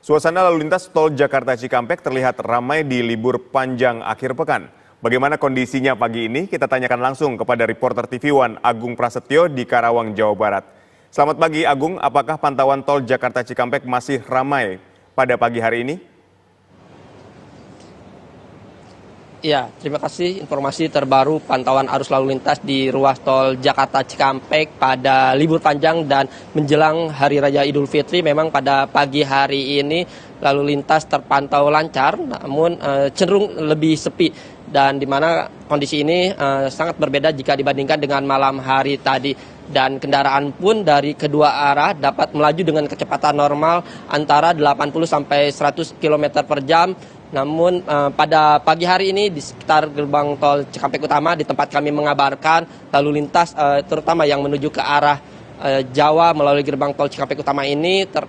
Suasana lalu lintas tol Jakarta Cikampek terlihat ramai di libur panjang akhir pekan. Bagaimana kondisinya pagi ini? Kita tanyakan langsung kepada reporter TV One Agung Prasetyo di Karawang, Jawa Barat. Selamat pagi Agung, apakah pantauan tol Jakarta Cikampek masih ramai pada pagi hari ini? Ya, terima kasih informasi terbaru pantauan arus lalu lintas di ruas tol Jakarta Cikampek pada libur panjang dan menjelang Hari Raya Idul Fitri memang pada pagi hari ini lalu lintas terpantau lancar namun e, cenderung lebih sepi dan di mana kondisi ini e, sangat berbeda jika dibandingkan dengan malam hari tadi dan kendaraan pun dari kedua arah dapat melaju dengan kecepatan normal antara 80 sampai 100 km per jam namun uh, pada pagi hari ini di sekitar gerbang tol Cikampek Utama di tempat kami mengabarkan lalu lintas uh, terutama yang menuju ke arah uh, Jawa melalui gerbang tol Cikampek Utama ini ter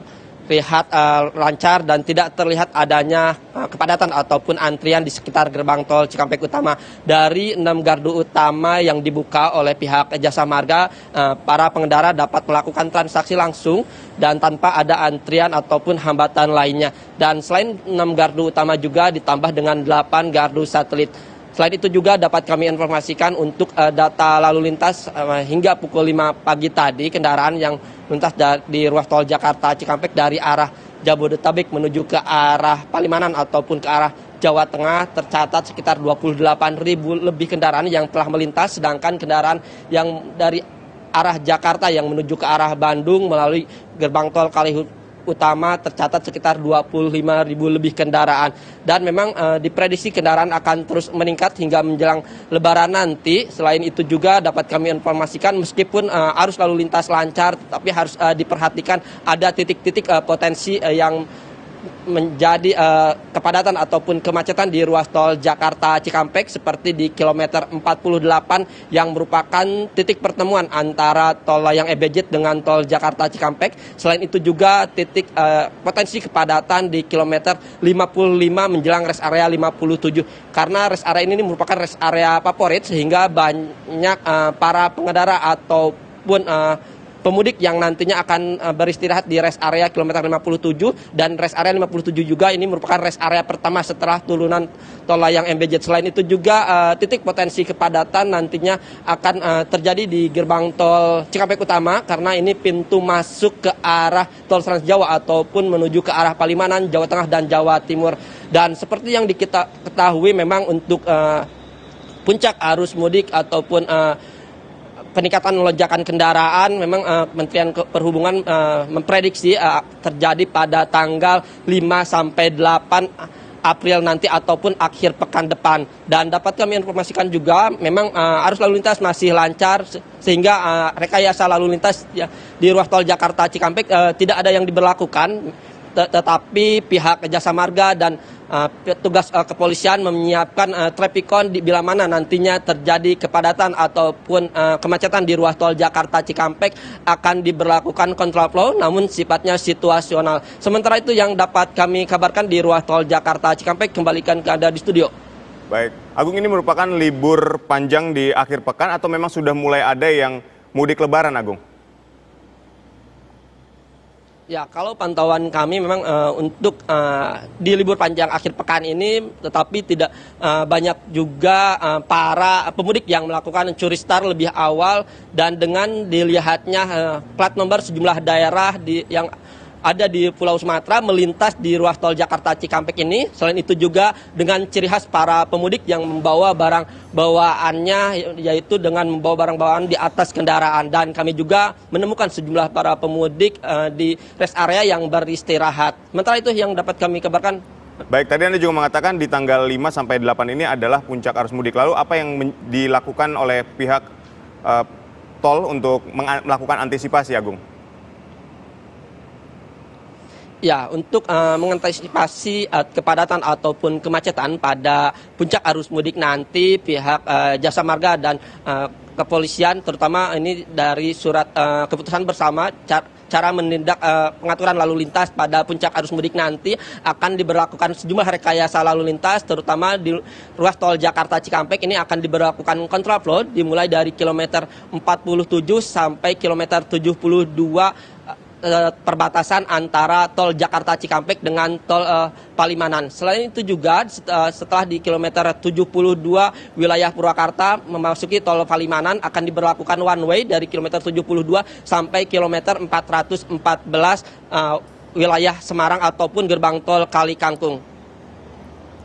terlihat uh, lancar dan tidak terlihat adanya uh, kepadatan ataupun antrian di sekitar gerbang tol Cikampek Utama. Dari enam gardu utama yang dibuka oleh pihak Jasa Marga, uh, para pengendara dapat melakukan transaksi langsung dan tanpa ada antrian ataupun hambatan lainnya. Dan selain enam gardu utama juga ditambah dengan delapan gardu satelit. Selain itu juga dapat kami informasikan untuk uh, data lalu lintas uh, hingga pukul 5 pagi tadi kendaraan yang lintas di ruas tol Jakarta Cikampek dari arah Jabodetabek menuju ke arah Palimanan ataupun ke arah Jawa Tengah tercatat sekitar 28 ribu lebih kendaraan yang telah melintas sedangkan kendaraan yang dari arah Jakarta yang menuju ke arah Bandung melalui gerbang tol Kalihut utama tercatat sekitar 25 ribu lebih kendaraan dan memang e, diprediksi kendaraan akan terus meningkat hingga menjelang Lebaran nanti. Selain itu juga dapat kami informasikan meskipun e, arus lalu lintas lancar, tapi harus e, diperhatikan ada titik-titik e, potensi e, yang menjadi uh, kepadatan ataupun kemacetan di ruas tol Jakarta Cikampek seperti di kilometer 48 yang merupakan titik pertemuan antara tol layang EBJ dengan tol Jakarta Cikampek. Selain itu juga titik uh, potensi kepadatan di kilometer 55 menjelang rest area 57 karena rest area ini merupakan rest area favorit sehingga banyak uh, para pengendara ataupun uh, pemudik yang nantinya akan e, beristirahat di rest area kilometer 57 dan rest area 57 juga ini merupakan rest area pertama setelah turunan tol layang MBJ. Selain itu juga uh, titik potensi kepadatan nantinya akan uh, terjadi di gerbang tol Cikampek Utama karena ini pintu masuk ke arah tol Trans Jawa ataupun menuju ke arah Palimanan, Jawa Tengah dan Jawa Timur. Dan seperti yang kita ketahui memang untuk uh, puncak arus mudik ataupun uh, peningkatan lonjakan kendaraan memang uh, Kementerian Perhubungan uh, memprediksi uh, terjadi pada tanggal 5 sampai 8 April nanti ataupun akhir pekan depan. Dan dapat kami informasikan juga memang uh, arus lalu lintas masih lancar sehingga uh, rekayasa lalu lintas ya, di ruas tol Jakarta Cikampek uh, tidak ada yang diberlakukan. Tetapi pihak Jasa Marga dan uh, eh, tugas uh, eh, kepolisian menyiapkan uh, eh, traffic cone di, bila mana nantinya terjadi kepadatan ataupun uh, kemacetan di ruas tol Jakarta Cikampek akan diberlakukan kontraflow namun sifatnya situasional. Sementara itu yang dapat kami kabarkan di ruas tol Jakarta Cikampek kembalikan ke Anda di studio. Baik, Agung ini merupakan libur panjang di akhir pekan atau memang sudah mulai ada yang mudik lebaran Agung? Ya, kalau pantauan kami memang uh, untuk uh, di libur panjang akhir pekan ini, tetapi tidak uh, banyak juga uh, para pemudik yang melakukan curi start lebih awal dan dengan dilihatnya uh, plat nomor sejumlah daerah di yang ada di Pulau Sumatera melintas di ruas tol Jakarta Cikampek ini. Selain itu juga dengan ciri khas para pemudik yang membawa barang bawaannya yaitu dengan membawa barang bawaan di atas kendaraan dan kami juga menemukan sejumlah para pemudik uh, di rest area yang beristirahat. Sementara itu yang dapat kami kabarkan Baik, tadi Anda juga mengatakan di tanggal 5 sampai 8 ini adalah puncak arus mudik. Lalu apa yang dilakukan oleh pihak uh, tol untuk melakukan antisipasi, Agung? Ya, untuk uh, mengantisipasi uh, kepadatan ataupun kemacetan pada puncak arus mudik nanti pihak uh, Jasa Marga dan uh, kepolisian terutama ini dari surat uh, keputusan bersama car cara menindak uh, pengaturan lalu lintas pada puncak arus mudik nanti akan diberlakukan sejumlah rekayasa lalu lintas terutama di ruas tol Jakarta Cikampek ini akan diberlakukan kontraflow dimulai dari kilometer 47 sampai kilometer 72 uh, perbatasan antara tol Jakarta Cikampek dengan tol uh, Palimanan. Selain itu juga uh, setelah di kilometer 72 wilayah Purwakarta memasuki tol Palimanan akan diberlakukan one way dari kilometer 72 sampai kilometer 414 uh, wilayah Semarang ataupun gerbang tol Kali Kangkung.